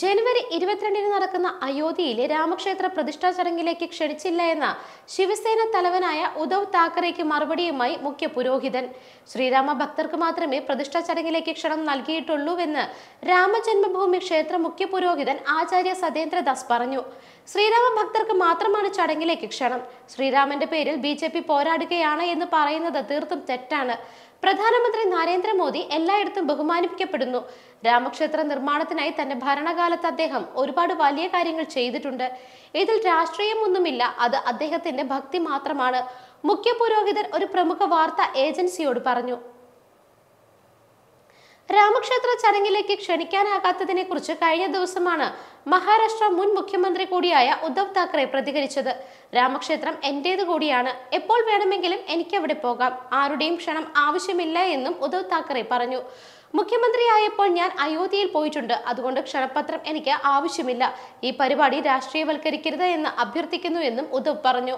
ജനുവരി ഇരുപത്തിരണ്ടിന് നടക്കുന്ന അയോധ്യയിലെ രാമക്ഷേത്ര പ്രതിഷ്ഠാ ചടങ്ങിലേക്ക് ക്ഷണിച്ചില്ല എന്ന ശിവസേന തലവനായ ഉദ്ധവ് താക്കറേക്ക് മറുപടിയുമായി മുഖ്യ പുരോഹിതൻ ശ്രീരാമ ഭക്തർക്ക് മാത്രമേ പ്രതിഷ്ഠാ ചടങ്ങിലേക്ക് ക്ഷണം നൽകിയിട്ടുള്ളൂവെന്ന് രാമജന്മഭൂമി ക്ഷേത്ര മുഖ്യ പുരോഹിതൻ ആചാര്യ സതേന്ദ്രദാസ് പറഞ്ഞു ശ്രീരാമ ഭക്തർക്ക് മാത്രമാണ് ചടങ്ങിലേക്ക് ക്ഷണം ശ്രീരാമന്റെ പേരിൽ ബി പോരാടുകയാണ് എന്ന് പറയുന്നത് തീർത്തും തെറ്റാണ് പ്രധാനമന്ത്രി നരേന്ദ്രമോദി എല്ലായിടത്തും ബഹുമാനിക്കപ്പെടുന്നു രാമക്ഷേത്ര നിർമ്മാണത്തിനായി തന്റെ ഭരണകാലത്ത് അദ്ദേഹം ഒരുപാട് വലിയ കാര്യങ്ങൾ ചെയ്തിട്ടുണ്ട് ഇതിൽ രാഷ്ട്രീയമൊന്നുമില്ല അത് അദ്ദേഹത്തിന്റെ ഭക്തി മാത്രമാണ് മുഖ്യ പുരോഹിതർ ഒരു പ്രമുഖ വാർത്താ ഏജൻസിയോട് പറഞ്ഞു രാമക്ഷേത്ര ചടങ്ങിലേക്ക് ക്ഷണിക്കാനാകാത്തതിനെ കുറിച്ച് കഴിഞ്ഞ ദിവസമാണ് മഹാരാഷ്ട്ര മുൻ മുഖ്യമന്ത്രി കൂടിയായ ഉദ്ധവ് താക്കറെ പ്രതികരിച്ചത് രാമക്ഷേത്രം എന്റേത് കൂടിയാണ് എപ്പോൾ വേണമെങ്കിലും എനിക്കവിടെ പോകാം ആരുടെയും ക്ഷണം ആവശ്യമില്ല എന്നും ഉദ്ധവ് താക്കറെ പറഞ്ഞു മുഖ്യമന്ത്രിയായപ്പോൾ ഞാൻ അയോധ്യയിൽ പോയിട്ടുണ്ട് അതുകൊണ്ട് ക്ഷണപത്രം എനിക്ക് ആവശ്യമില്ല ഈ പരിപാടി രാഷ്ട്രീയവൽക്കരിക്കരുത് എന്ന് അഭ്യർത്ഥിക്കുന്നു എന്നും ഉദ്ധവ് പറഞ്ഞു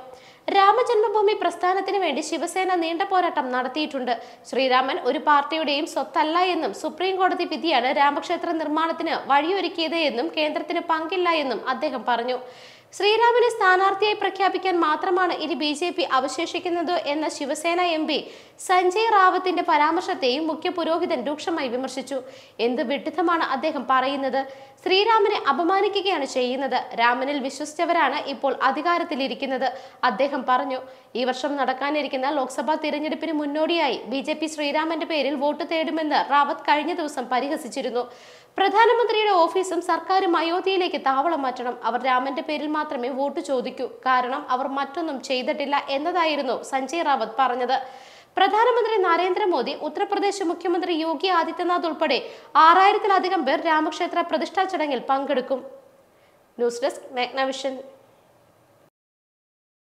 രാമജന്മഭൂമി പ്രസ്ഥാനത്തിന് വേണ്ടി ശിവസേന നീണ്ട പോരാട്ടം നടത്തിയിട്ടുണ്ട് ശ്രീരാമൻ ഒരു പാർട്ടിയുടെയും സ്വത്തല്ല എന്നും സുപ്രീം കോടതി വിധിയാണ് രാമക്ഷേത്ര നിർമ്മാണത്തിന് വഴിയൊരുക്കിയത് എന്നും കേന്ദ്രത്തിന് പങ്കില്ല എന്നും അദ്ദേഹം പറഞ്ഞു ശ്രീരാമിനെ സ്ഥാനാർത്ഥിയായി പ്രഖ്യാപിക്കാൻ മാത്രമാണ് ഇനി ബി ജെ പി അവശേഷിക്കുന്നത് എന്ന ശിവസേന എം പി സഞ്ജയ് റാവത്തിന്റെ പരാമർശത്തെയും മുഖ്യ പുരോഹിതൻ രൂക്ഷമായി വിമർശിച്ചു എന്ത് വിഡിത്തമാണ് അദ്ദേഹം പറയുന്നത് ശ്രീരാമനെ അപമാനിക്കുകയാണ് ചെയ്യുന്നത് രാമനിൽ വിശ്വസിച്ചവരാണ് ഇപ്പോൾ അധികാരത്തിലിരിക്കുന്നത് അദ്ദേഹം പറഞ്ഞു ഈ വർഷം നടക്കാനിരിക്കുന്ന ലോക്സഭാ തിരഞ്ഞെടുപ്പിന് മുന്നോടിയായി ബി ജെ പി ശ്രീരാമന്റെ പേരിൽ വോട്ട് തേടുമെന്ന് റാവത്ത് കഴിഞ്ഞ ദിവസം പരിഹസിച്ചിരുന്നു പ്രധാനമന്ത്രിയുടെ ഓഫീസും സർക്കാരും അയോധ്യയിലേക്ക് താവളം മാറ്റണം അവർ രാമന്റെ പേരിൽ മാത്രമേ വോട്ട് ചോദിക്കൂ കാരണം അവർ മറ്റൊന്നും ചെയ്തിട്ടില്ല എന്നതായിരുന്നു സഞ്ജയ് റാവത്ത് പറഞ്ഞത് പ്രധാനമന്ത്രി നരേന്ദ്രമോദി ഉത്തർപ്രദേശ് മുഖ്യമന്ത്രി യോഗി ആദിത്യനാഥ് ഉൾപ്പെടെ ആറായിരത്തിലധികം പേർ രാമക്ഷേത്ര പ്രതിഷ്ഠാ ചടങ്ങിൽ പങ്കെടുക്കും ന്യൂസ് ഡെസ്ക് മാഗ്നവിഷൻ